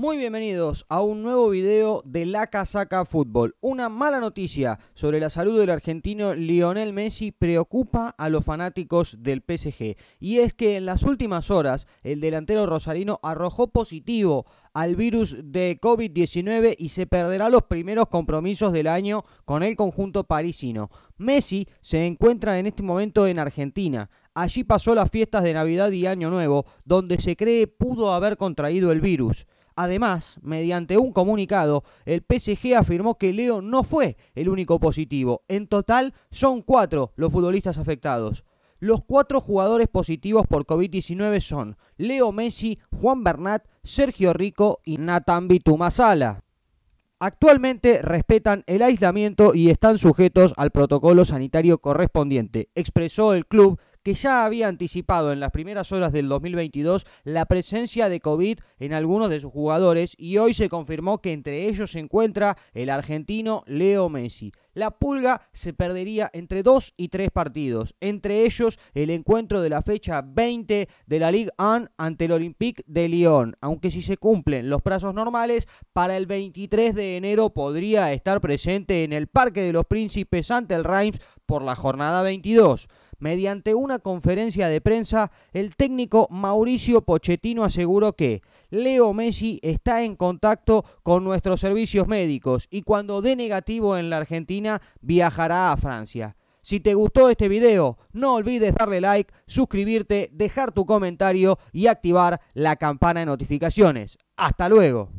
Muy bienvenidos a un nuevo video de La Casaca Fútbol. Una mala noticia sobre la salud del argentino Lionel Messi preocupa a los fanáticos del PSG. Y es que en las últimas horas el delantero rosarino arrojó positivo al virus de COVID-19 y se perderá los primeros compromisos del año con el conjunto parisino. Messi se encuentra en este momento en Argentina. Allí pasó las fiestas de Navidad y Año Nuevo, donde se cree pudo haber contraído el virus. Además, mediante un comunicado, el PSG afirmó que Leo no fue el único positivo. En total, son cuatro los futbolistas afectados. Los cuatro jugadores positivos por COVID-19 son Leo Messi, Juan Bernat, Sergio Rico y Nathan Bitumasala. Actualmente respetan el aislamiento y están sujetos al protocolo sanitario correspondiente, expresó el club que ya había anticipado en las primeras horas del 2022 la presencia de COVID en algunos de sus jugadores y hoy se confirmó que entre ellos se encuentra el argentino Leo Messi. La pulga se perdería entre dos y tres partidos, entre ellos el encuentro de la fecha 20 de la Ligue 1 ante el Olympique de Lyon, aunque si se cumplen los plazos normales, para el 23 de enero podría estar presente en el Parque de los Príncipes ante el Reims por la jornada 22. Mediante una conferencia de prensa, el técnico Mauricio Pochettino aseguró que Leo Messi está en contacto con nuestros servicios médicos y cuando dé negativo en la Argentina viajará a Francia. Si te gustó este video, no olvides darle like, suscribirte, dejar tu comentario y activar la campana de notificaciones. Hasta luego.